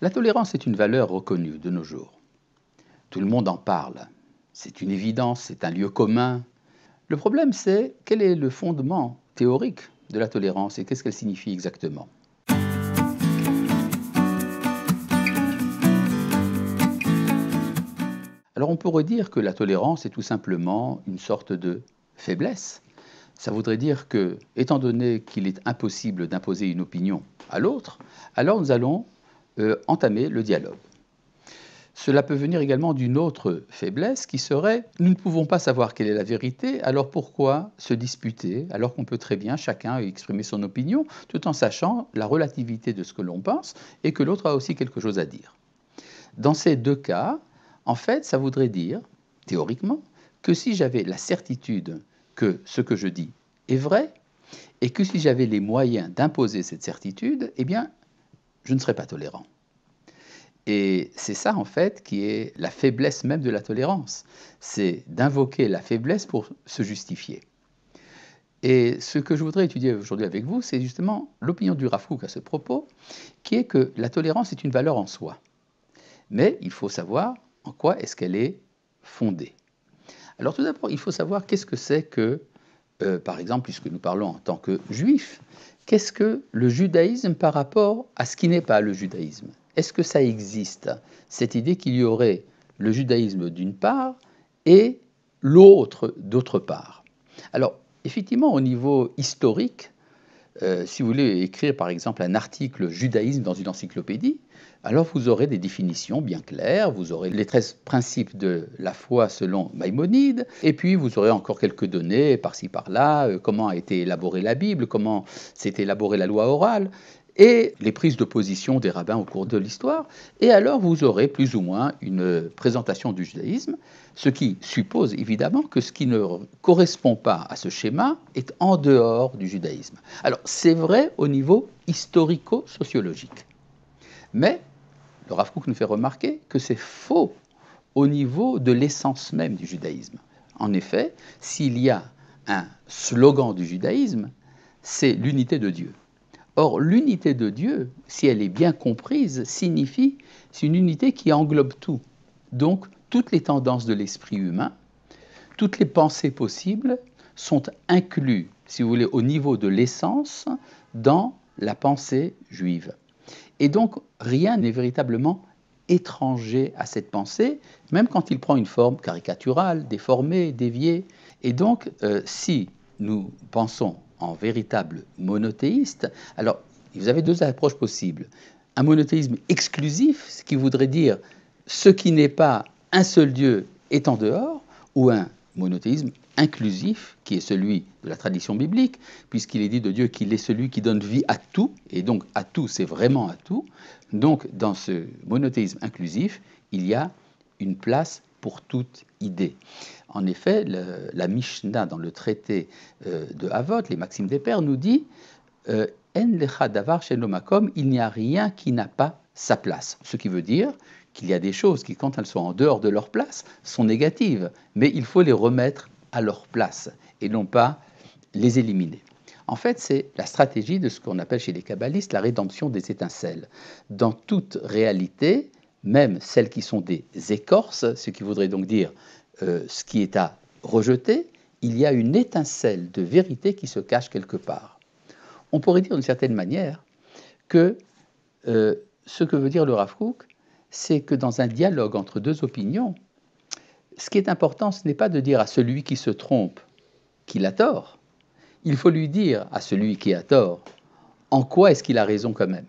La tolérance est une valeur reconnue de nos jours. Tout le monde en parle. C'est une évidence, c'est un lieu commun. Le problème, c'est quel est le fondement théorique de la tolérance et qu'est-ce qu'elle signifie exactement Alors on pourrait dire que la tolérance est tout simplement une sorte de faiblesse. Ça voudrait dire que, étant donné qu'il est impossible d'imposer une opinion à l'autre, alors nous allons euh, entamer le dialogue. Cela peut venir également d'une autre faiblesse qui serait nous ne pouvons pas savoir quelle est la vérité, alors pourquoi se disputer alors qu'on peut très bien chacun exprimer son opinion tout en sachant la relativité de ce que l'on pense et que l'autre a aussi quelque chose à dire. Dans ces deux cas, en fait, ça voudrait dire, théoriquement, que si j'avais la certitude que ce que je dis est vrai, et que si j'avais les moyens d'imposer cette certitude, eh bien, je ne serai pas tolérant. Et c'est ça, en fait, qui est la faiblesse même de la tolérance. C'est d'invoquer la faiblesse pour se justifier. Et ce que je voudrais étudier aujourd'hui avec vous, c'est justement l'opinion du Rafouk à ce propos, qui est que la tolérance est une valeur en soi. Mais il faut savoir en quoi est-ce qu'elle est fondée. Alors tout d'abord, il faut savoir qu'est-ce que c'est que, euh, par exemple, puisque nous parlons en tant que juifs, qu'est-ce que le judaïsme par rapport à ce qui n'est pas le judaïsme Est-ce que ça existe Cette idée qu'il y aurait le judaïsme d'une part et l'autre d'autre part. Alors, effectivement, au niveau historique, euh, si vous voulez écrire par exemple un article judaïsme dans une encyclopédie, alors vous aurez des définitions bien claires, vous aurez les 13 principes de la foi selon Maïmonide, et puis vous aurez encore quelques données par-ci par-là, euh, comment a été élaborée la Bible, comment s'est élaborée la loi orale, et les prises de position des rabbins au cours de l'histoire, et alors vous aurez plus ou moins une présentation du judaïsme, ce qui suppose évidemment que ce qui ne correspond pas à ce schéma est en dehors du judaïsme. Alors c'est vrai au niveau historico-sociologique, mais le Rav nous fait remarquer que c'est faux au niveau de l'essence même du judaïsme. En effet, s'il y a un slogan du judaïsme, c'est l'unité de Dieu. Or, l'unité de Dieu, si elle est bien comprise, signifie, c'est une unité qui englobe tout. Donc, toutes les tendances de l'esprit humain, toutes les pensées possibles sont incluses, si vous voulez, au niveau de l'essence dans la pensée juive. Et donc, rien n'est véritablement étranger à cette pensée, même quand il prend une forme caricaturale, déformée, déviée. Et donc, euh, si nous pensons en véritable monothéiste, alors vous avez deux approches possibles. Un monothéisme exclusif, ce qui voudrait dire ce qui n'est pas un seul Dieu est en dehors, ou un monothéisme inclusif, qui est celui de la tradition biblique, puisqu'il est dit de Dieu qu'il est celui qui donne vie à tout, et donc à tout, c'est vraiment à tout. Donc dans ce monothéisme inclusif, il y a une place pour toute idée. En effet, la Mishnah dans le traité euh, de Havot, les Maximes des Pères, nous dit euh, En lecha davar il n'y a rien qui n'a pas sa place. Ce qui veut dire qu'il y a des choses qui, quand elles sont en dehors de leur place, sont négatives, mais il faut les remettre à leur place et non pas les éliminer. En fait, c'est la stratégie de ce qu'on appelle chez les kabbalistes la rédemption des étincelles. Dans toute réalité, même celles qui sont des écorces, ce qui voudrait donc dire euh, ce qui est à rejeter, il y a une étincelle de vérité qui se cache quelque part. On pourrait dire d'une certaine manière que euh, ce que veut dire le Rav c'est que dans un dialogue entre deux opinions, ce qui est important, ce n'est pas de dire à celui qui se trompe qu'il a tort. Il faut lui dire à celui qui a tort en quoi est-ce qu'il a raison quand même.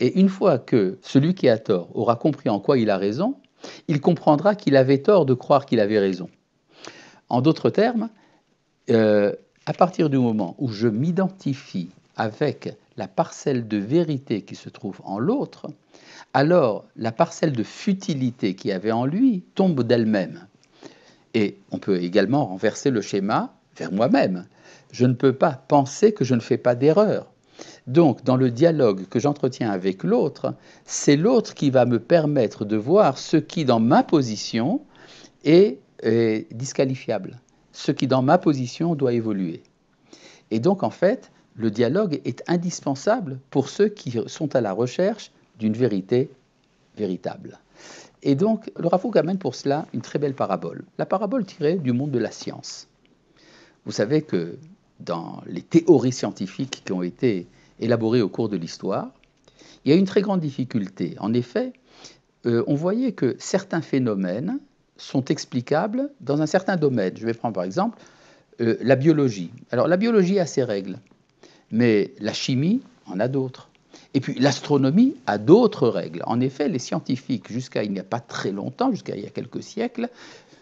Et une fois que celui qui a tort aura compris en quoi il a raison, il comprendra qu'il avait tort de croire qu'il avait raison. En d'autres termes, euh, à partir du moment où je m'identifie avec la parcelle de vérité qui se trouve en l'autre, alors la parcelle de futilité qui avait en lui tombe d'elle-même. Et on peut également renverser le schéma vers moi-même. Je ne peux pas penser que je ne fais pas d'erreur. Donc, dans le dialogue que j'entretiens avec l'autre, c'est l'autre qui va me permettre de voir ce qui, dans ma position, est disqualifiable, ce qui, dans ma position, doit évoluer. Et donc, en fait, le dialogue est indispensable pour ceux qui sont à la recherche d'une vérité véritable. Et donc, le Rafouk amène pour cela une très belle parabole, la parabole tirée du monde de la science. Vous savez que dans les théories scientifiques qui ont été élaborées au cours de l'histoire, il y a une très grande difficulté. En effet, euh, on voyait que certains phénomènes sont explicables dans un certain domaine. Je vais prendre par exemple euh, la biologie. Alors la biologie a ses règles mais la chimie en a d'autres. Et puis l'astronomie a d'autres règles. En effet, les scientifiques, jusqu'à il n'y a pas très longtemps, jusqu'à il y a quelques siècles,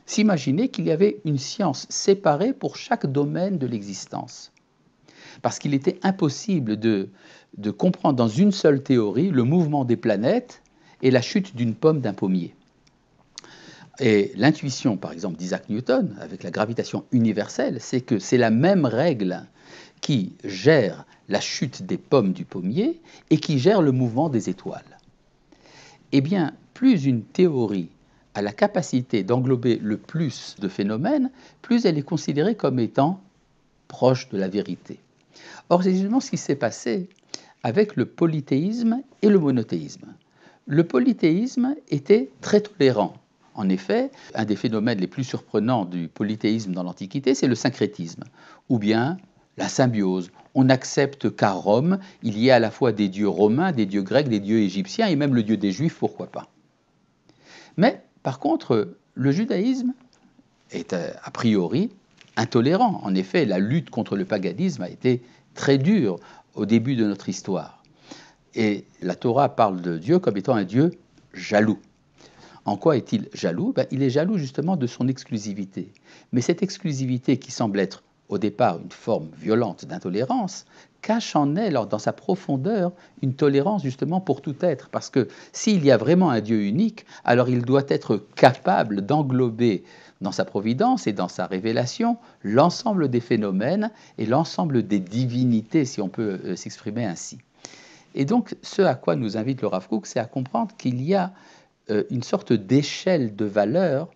s'imaginaient qu'il y avait une science séparée pour chaque domaine de l'existence. Parce qu'il était impossible de, de comprendre dans une seule théorie le mouvement des planètes et la chute d'une pomme d'un pommier. Et l'intuition, par exemple, d'Isaac Newton, avec la gravitation universelle, c'est que c'est la même règle qui gère la chute des pommes du pommier et qui gère le mouvement des étoiles. Eh bien, plus une théorie a la capacité d'englober le plus de phénomènes, plus elle est considérée comme étant proche de la vérité. Or, c'est justement ce qui s'est passé avec le polythéisme et le monothéisme. Le polythéisme était très tolérant. En effet, un des phénomènes les plus surprenants du polythéisme dans l'Antiquité, c'est le syncrétisme, ou bien la symbiose. On accepte qu'à Rome, il y ait à la fois des dieux romains, des dieux grecs, des dieux égyptiens et même le dieu des juifs, pourquoi pas. Mais par contre, le judaïsme est euh, a priori intolérant. En effet, la lutte contre le paganisme a été très dure au début de notre histoire. Et la Torah parle de Dieu comme étant un Dieu jaloux. En quoi est-il jaloux ben, Il est jaloux justement de son exclusivité. Mais cette exclusivité qui semble être au départ une forme violente d'intolérance, cache en elle, dans sa profondeur, une tolérance justement pour tout être. Parce que s'il y a vraiment un Dieu unique, alors il doit être capable d'englober dans sa providence et dans sa révélation l'ensemble des phénomènes et l'ensemble des divinités, si on peut euh, s'exprimer ainsi. Et donc ce à quoi nous invite le Rav c'est à comprendre qu'il y a euh, une sorte d'échelle de valeurs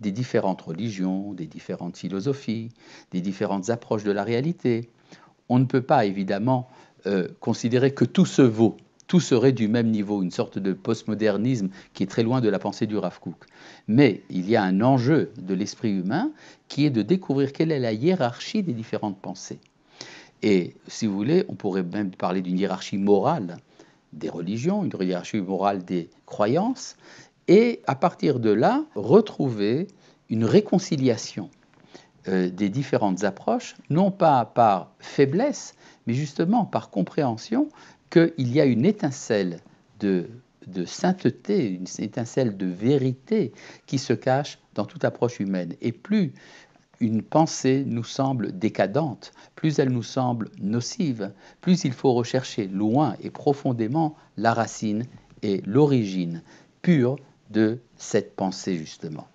des différentes religions, des différentes philosophies, des différentes approches de la réalité. On ne peut pas évidemment euh, considérer que tout se vaut, tout serait du même niveau, une sorte de postmodernisme qui est très loin de la pensée du Rav Mais il y a un enjeu de l'esprit humain qui est de découvrir quelle est la hiérarchie des différentes pensées. Et si vous voulez, on pourrait même parler d'une hiérarchie morale des religions, une hiérarchie morale des croyances, et à partir de là, retrouver une réconciliation euh, des différentes approches, non pas par faiblesse, mais justement par compréhension qu'il y a une étincelle de, de sainteté, une étincelle de vérité qui se cache dans toute approche humaine. Et plus une pensée nous semble décadente, plus elle nous semble nocive, plus il faut rechercher loin et profondément la racine et l'origine pure de cette pensée, justement.